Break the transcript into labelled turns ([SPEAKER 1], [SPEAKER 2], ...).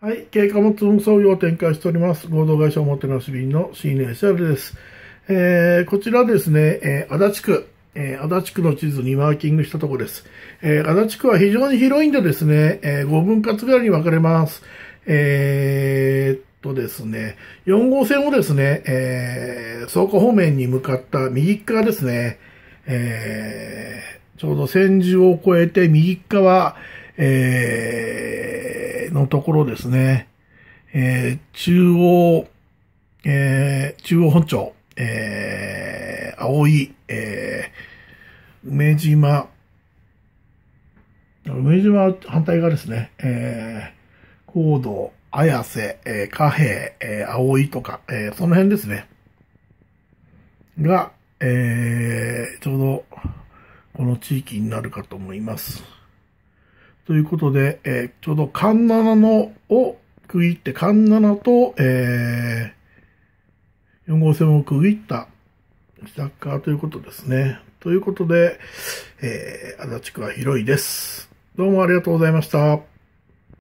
[SPEAKER 1] はい、軽貨物運送業を展開しております、合同会社おもてなし便の年シ h ルです。えー、こちらですね、えー、足立区、えー、足立区の地図にマーキングしたところです。えー、足立区は非常に広いんでですね、えー、5分割ぐらいに分かれます。えー、とですね、4号線をですね、えー、倉庫方面に向かった右側ですね、えー、ちょうど千住を越えて右側、えー、のところですね、えー、中央、えー、中央本町、えー、青い、えー、梅島、梅島は反対側ですね、えー、高度、綾瀬、えー、貨幣、えー、青いとか、えー、その辺ですね。が、えー、ちょうど、この地域になるかと思います。ということで、えー、ちょうど環ナのを区切って、環7と、えー、4号線を区切った北側ということですね。ということで、えー、足立区は広いです。どうもありがとうございました。